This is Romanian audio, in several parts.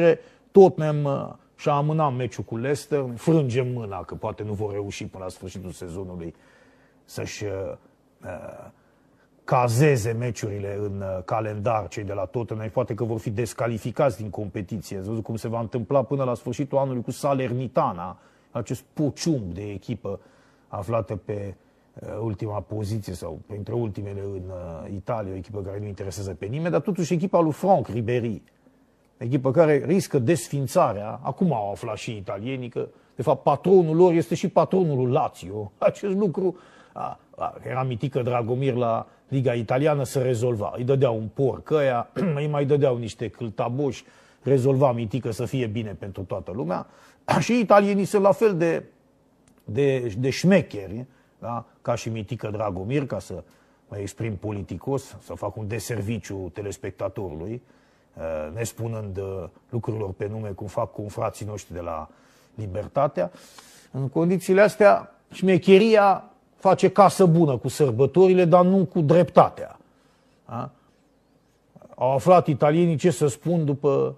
fericire, ne-am uh, și amânat meciul cu Leicester, frângem mâna că poate nu vor reuși până la sfârșitul sezonului să-și uh, uh cazeze meciurile în uh, calendar cei de la Tottenham, poate că vor fi descalificați din competiție. Ați văzut cum se va întâmpla până la sfârșitul anului cu Salernitana, acest pociumb de echipă aflată pe ultima poziție sau printre ultimele în Italia, o echipă care nu interesează pe nimeni, dar totuși echipa lui Franck Ribery, echipă care riscă desfințarea, acum au aflat și italienii că, de fapt, patronul lor este și patronul lui Lazio. Acest lucru a, a, era mitică Dragomir la Liga Italiană să rezolva. Îi dădeau un porc ăia, îi mai dădeau niște câltaboși, rezolva mitică să fie bine pentru toată lumea. Și italienii sunt la fel de, de, de șmecheri, da? ca și mitică Dragomir, ca să mă exprim politicos, să fac un deserviciu telespectatorului, Eh, ne spunând eh, lucrurilor pe nume, cum fac cu frații noștri de la Libertatea. În condițiile astea, șmecheria face casă bună cu sărbătorile, dar nu cu dreptatea. A? Au aflat italienii ce să spun după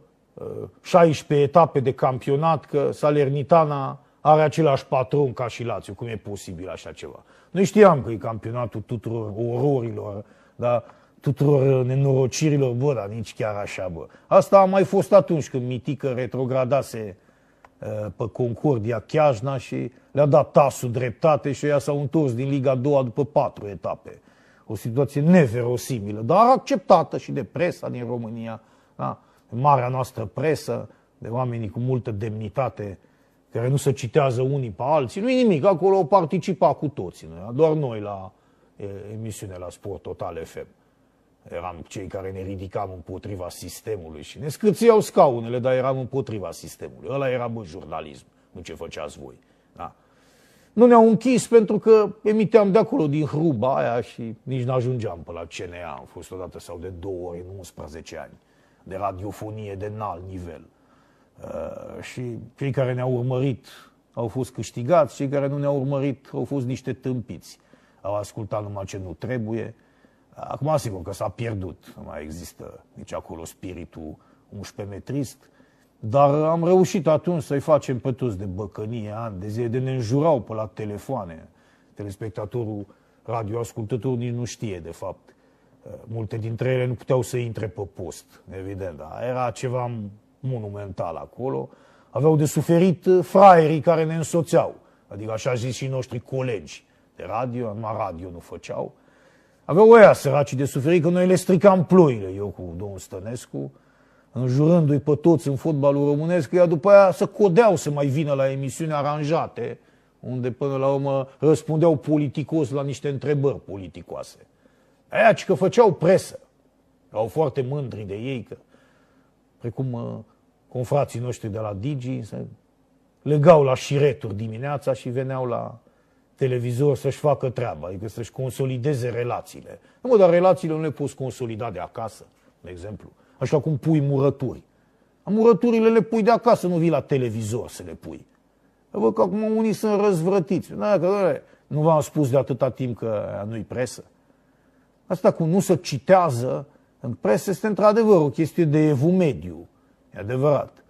16 eh, etape de campionat că Salernitana are același patron ca și Lazio. Cum e posibil așa ceva? Noi știam că e campionatul tuturor ororilor, dar tuturor uh, nenorocirilor, bă, dar nici chiar așa, bă. Asta a mai fost atunci când Mitică retrogradase uh, pe Concordia Chiajna și le-a dat tasul dreptate și ea s-au întors din Liga 2 după patru etape. O situație neverosimilă, dar acceptată și de presa din România, da? marea noastră presă, de oamenii cu multă demnitate, care nu se citează unii pe alții, nu nimic, acolo au participat cu toții, doar noi la emisiune la Sport Total FM. Eram cei care ne ridicam împotriva sistemului și ne scârțiau scaunele, dar eram împotriva sistemului. Ăla era, bă, jurnalism, nu ce făceați voi. Da. Nu ne-au închis pentru că emiteam de acolo, din hruba aia și nici n-ajungeam pe la CNA. Am fost odată sau de două ori în 11 ani de radiofonie de înalt nivel. Uh, și cei care ne-au urmărit au fost câștigați, cei care nu ne-au urmărit au fost niște tâmpiți. Au ascultat numai ce nu trebuie, Acum, sigur că s-a pierdut, nu mai există nici acolo spiritul 11 metrist, dar am reușit atunci să-i facem pe toți de băcănie, ani de zile, de ne înjurau pe la telefoane. Telespectatorul radioascultătorul nici nu știe, de fapt. Eh, multe dintre ele nu puteau să intre pe post, evident, dar era ceva monumental acolo. Aveau de suferit eh, fraierii care ne însoțeau, adică așa zis și noștri colegi de radio, numai radio nu făceau, Aveau oia săracii de suferit că noi le stricam ploile, eu cu domnul Stănescu, înjurându-i pe toți în fotbalul românesc, iar după aia să codeau să mai vină la emisiuni aranjate, unde până la urmă răspundeau politicos la niște întrebări politicoase. Aia că făceau presă. Erau foarte mândri de ei, că, precum uh, confrații noștri de la Digi, legau la șireturi dimineața și veneau la televizor să-și facă treaba, adică să-și consolideze relațiile. Nu, mă, dar relațiile nu le poți consolida de acasă, de exemplu. Așa cum pui murături. Murăturile le pui de acasă, nu vii la televizor să le pui. Eu Văd că acum unii sunt răzvrătiți. Da, că, nu v-am spus de atâta timp că nu-i presă. Asta cu nu se citează în presă este într-adevăr o chestie de evumediu. E adevărat.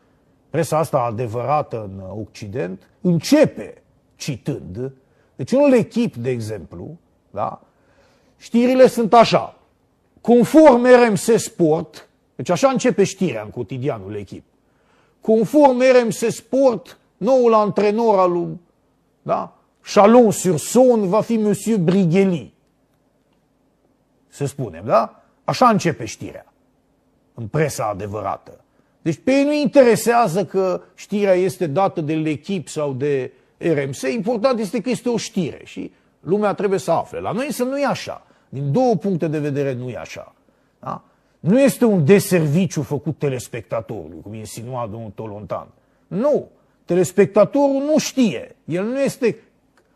Presa asta adevărată în Occident începe citând deci în echip de exemplu, da, știrile sunt așa. Conform RMS Sport, deci așa începe știrea în cotidianul echip Conform RMS Sport, noul antrenor al lui da, chalon sur Son va fi Monsieur Brigheli. Să spunem, da? Așa începe știrea în presa adevărată. Deci pe ei nu interesează că știrea este dată de echip sau de RMS, important este că este o știre și lumea trebuie să afle. La noi însă, nu e așa. Din două puncte de vedere nu e așa. Da? Nu este un deserviciu făcut telespectatorului, cum insinua domnul Tolontan. Nu. Telespectatorul nu știe. El nu este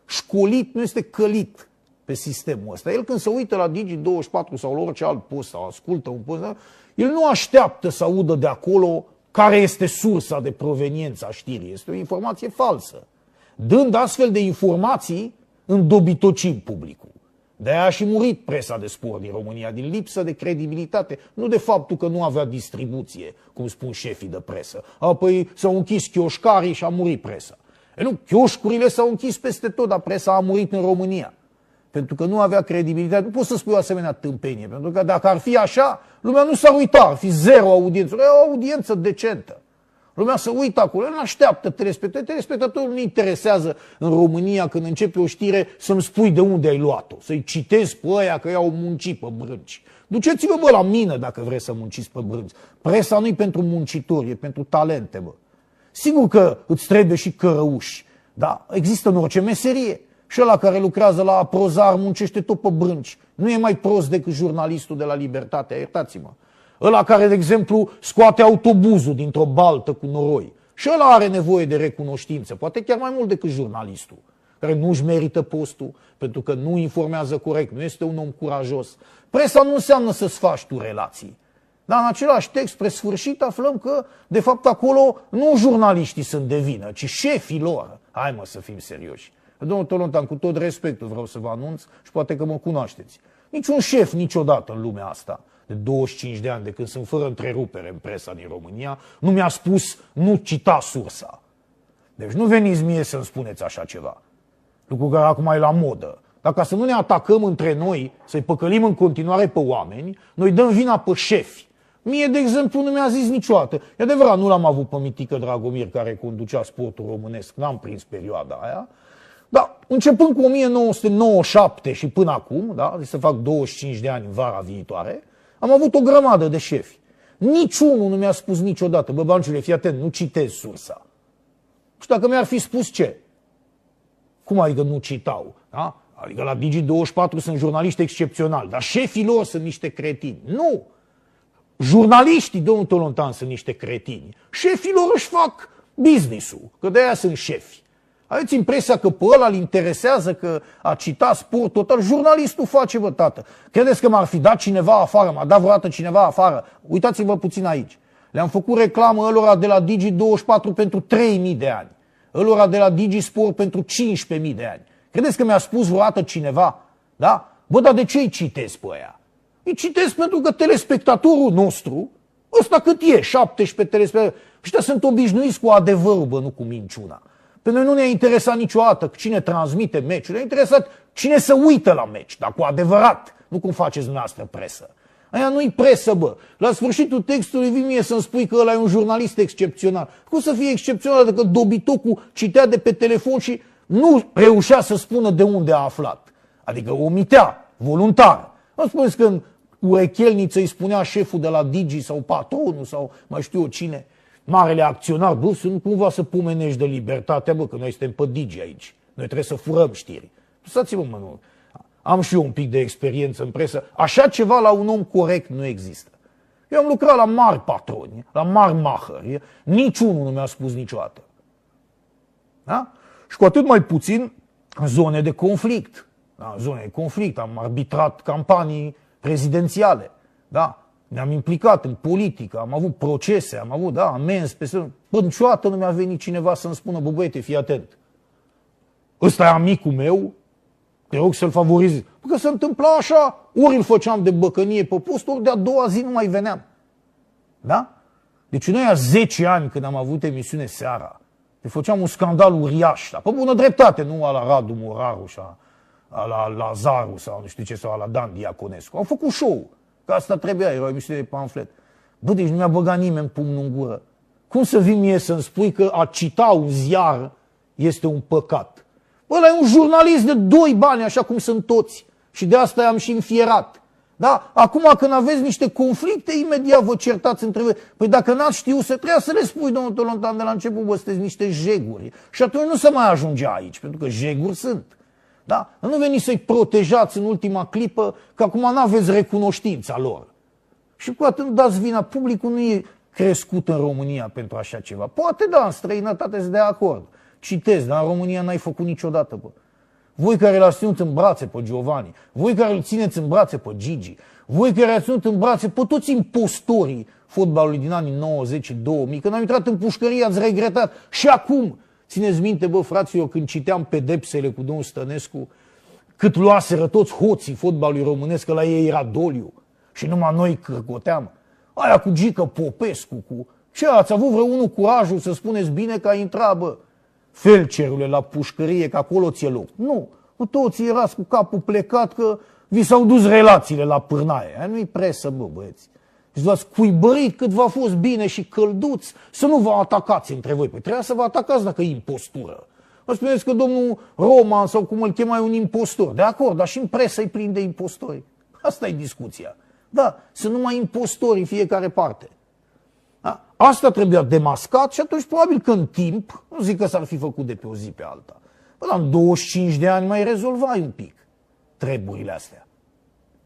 școlit, nu este călit pe sistemul ăsta. El când se uită la Digi24 sau la orice alt post sau ascultă un post, da, el nu așteaptă să audă de acolo care este sursa de proveniență a știrii. Este o informație falsă dând astfel de informații, îndobitocim publicul. De aia a și murit presa de spor din România, din lipsă de credibilitate, nu de faptul că nu avea distribuție, cum spun șefii de presă. Apoi s-au închis chioșcarii și a murit presa. E nu, chioșcurile s-au închis peste tot, dar presa a murit în România. Pentru că nu avea credibilitate. Nu poți să spui o asemenea tâmpenie, pentru că dacă ar fi așa, lumea nu s-ar uita, ar fi zero audiență. E o audiență decentă. Lumea se uită acolo, nu așteaptă, telespectatorul. Telespectatorul nu interesează în România când începe o știre să-mi spui de unde ai luat-o, să-i citezi pe aia că i-au muncit pe brânci. Duceți-vă bă la mine dacă vreți să munciți pe brânci. Presa nu-i pentru muncitori, e pentru talente, bă. Sigur că îți trebuie și cărăuși, dar există în orice meserie. Și ăla care lucrează la prozar muncește tot pe brânci. Nu e mai prost decât jurnalistul de la Libertate, iertați-mă. Ăla care, de exemplu, scoate autobuzul dintr-o baltă cu noroi. Și ăla are nevoie de recunoștință, poate chiar mai mult decât jurnalistul, care nu își merită postul pentru că nu informează corect, nu este un om curajos. Presa nu înseamnă să-ți faci tu relații. Dar în același text, spre sfârșit, aflăm că, de fapt, acolo nu jurnaliștii sunt de vină, ci șefii lor. Hai mă să fim serioși. Domnul Tolontan, cu tot respectul vreau să vă anunț și poate că mă cunoașteți. Niciun șef niciodată în lumea asta de 25 de ani, de când sunt fără întrerupere în presa din România, nu mi-a spus, nu cita sursa. Deci nu veniți mie să-mi spuneți așa ceva. Lucru care acum e la modă. Dar ca să nu ne atacăm între noi, să-i păcălim în continuare pe oameni, noi dăm vina pe șefi. Mie, de exemplu, nu mi-a zis niciodată. E adevărat, nu l-am avut pe Mitică Dragomir care conducea sportul românesc, n-am prins perioada aia. Dar începând cu 1997 și până acum, da, să fac 25 de ani în vara viitoare, am avut o grămadă de șefi. Niciunul nu mi-a spus niciodată, bă, Banciule, fii atent, nu citez sursa. Și dacă mi-ar fi spus ce? Cum adică nu citau? Da? Adică la Digi24 sunt jurnaliști excepționali, dar șefii lor sunt niște cretini. Nu! Jurnaliștii, domnul Tolontan, sunt niște cretini. Șefii lor își fac business-ul, că de aia sunt șefi. Aveți impresia că pe ăla îl interesează că a citat sport total? Jurnalistul face, vă, tată. Credeți că m-ar fi dat cineva afară? M-a dat vreodată cineva afară? Uitați-vă puțin aici. Le-am făcut reclamă ălora de la Digi24 pentru 3.000 de ani. Ălora de la Digi Sport pentru 15.000 de ani. Credeți că mi-a spus vreodată cineva? Da? Bă, dar de ce îi citesc pe aia? Îi citesc pentru că telespectatorul nostru, ăsta cât e, 17 telespectatori, ăștia sunt obișnuiți cu adevărul, bă, nu cu minciuna. Pe noi nu ne-a interesat niciodată cine transmite meciul, ne-a interesat cine se uită la meci, dar cu adevărat, nu cum faceți dumneavoastră presă. Aia nu-i presă, bă. La sfârșitul textului vii mie să-mi spui că ăla e un jurnalist excepțional. Cum să fie excepțional dacă dobitocul citea de pe telefon și nu reușea să spună de unde a aflat? Adică omitea, voluntar. Nu spuneți în urechelniță îi spunea șeful de la Digi sau patronul sau mai știu eu cine – marele acționar bursului nu cumva să pomenești de libertatea, bă, că noi suntem pe digi aici. Noi trebuie să furăm știri. Lăsați-mă, mă, nu. Am și eu un pic de experiență în presă. Așa ceva la un om corect nu există. Eu am lucrat la mari patroni, la mari mahări. Niciunul nu mi-a spus niciodată. Da? Și cu atât mai puțin zone de conflict. Da? Zone de conflict. Am arbitrat campanii prezidențiale. Da? Ne-am implicat în politică, am avut procese, am avut, da, amenzi peste... Bă, niciodată nu mi-a venit cineva să-mi spună, bă, băiete, fii atent. Ăsta e amicul meu, te rog să-l favorizezi. Că se întâmpla așa, ori îl făceam de băcănie pe post, ori de-a doua zi nu mai veneam. Da? Deci noi a 10 ani când am avut emisiune seara, ne făceam un scandal uriaș, dar pe bună dreptate, nu la Radu Moraru și la Lazaru sau nu știu ce, sau la Dan Diaconescu. Au făcut show Că asta trebuia, era o emisiune de pamflet. Bă, deci nu mi-a băgat nimeni pumnul în gură. Cum să vii mie să-mi spui că a cita un ziar este un păcat? Bă, ăla e un jurnalist de doi bani, așa cum sunt toți. Și de asta i-am și înfierat. Da? Acum când aveți niște conflicte, imediat vă certați între voi. Păi dacă n-ați știut, se trebuia să le spui, domnul Tolontan, de la început, bă, sunteți niște jeguri. Și atunci nu se mai ajunge aici, pentru că jeguri sunt. Da? Nu veniți să-i protejați în ultima clipă, că acum nu aveți recunoștința lor. Și cu atât dați vina. Publicul nu e crescut în România pentru așa ceva. Poate da, în străinătate sunt de acord. Citez, dar în România n-ai făcut niciodată, bă. Voi care l-ați ținut în brațe pe Giovanni, voi care îl țineți în brațe pe Gigi, voi care ați ținut în brațe pe toți impostorii fotbalului din anii 90-2000, când am intrat în pușcărie, ați regretat și acum Țineți minte, bă, frații, eu când citeam pedepsele cu domnul Stănescu, cât luaseră toți hoții fotbalului românesc, că la ei era doliu. Și numai noi cărcoteam. Aia cu Gică Popescu, cu... Ce, ați avut vreunul curajul să spuneți bine că a intrat, bă, felcerule la pușcărie, că acolo ți-e loc. Nu, cu toții erați cu capul plecat că vi s-au dus relațiile la pârnaie. Aia nu-i presă, bă, băieți și v-ați cuibărit cât v-a fost bine și călduți, să nu vă atacați între voi. Păi trebuia să vă atacați dacă e impostură. Vă spuneți că domnul Roman sau cum îl chema e un impostor. De acord, dar și în presă îi prinde impostori. Asta e discuția. Da, sunt numai impostori în fiecare parte. Da? Asta trebuia demascat și atunci probabil că în timp, nu zic că s-ar fi făcut de pe o zi pe alta, Bă, dar în 25 de ani mai rezolvai un pic treburile astea.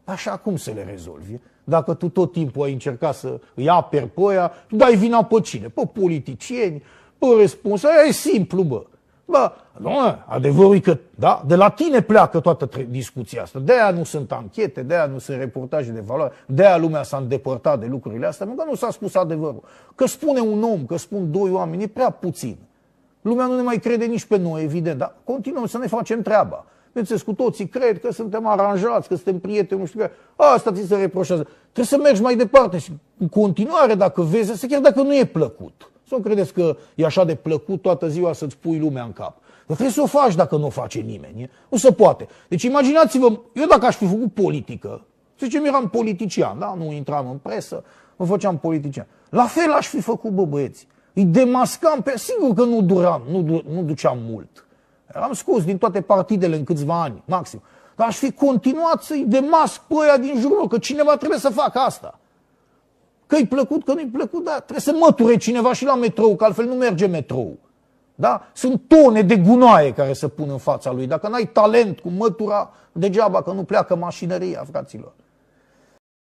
Așa cum să le rezolvi? dacă tu tot timpul ai încercat să îi aperi pe aia, dai vina pe cine? Pe politicieni, pe răspuns, aia e simplu, bă. Bă, nu, adevărul e că da, de la tine pleacă toată discuția asta. De aia nu sunt anchete, de aia nu sunt reportaje de valoare, de aia lumea s-a îndepărtat de lucrurile astea, pentru că nu s-a spus adevărul. Că spune un om, că spun doi oameni, e prea puțin. Lumea nu ne mai crede nici pe noi, evident, dar continuăm să ne facem treaba. Bineînțeles, cu toții cred că suntem aranjați, că suntem prieteni, nu știu că. Asta ți se reproșează. Trebuie să mergi mai departe și în continuare, dacă vezi să chiar dacă nu e plăcut. Să nu credeți că e așa de plăcut toată ziua să-ți pui lumea în cap. Dar trebuie să o faci dacă nu o face nimeni. Nu se poate. Deci imaginați-vă, eu dacă aș fi făcut politică, să zicem, eram politician, da? nu intram în presă, mă făceam politician. La fel aș fi făcut, bă băieți. Îi demascam pe... Sigur că nu duram, nu, nu duceam mult. Eram scos din toate partidele în câțiva ani, maxim. Dar aș fi continuat să-i demasc pe aia din jurul meu, că cineva trebuie să facă asta. Că-i plăcut, că nu-i plăcut, dar trebuie să măture cineva și la metrou, că altfel nu merge metrou. Da? Sunt tone de gunoaie care se pun în fața lui. Dacă n-ai talent cu mătura, degeaba că nu pleacă mașinăria, fraților.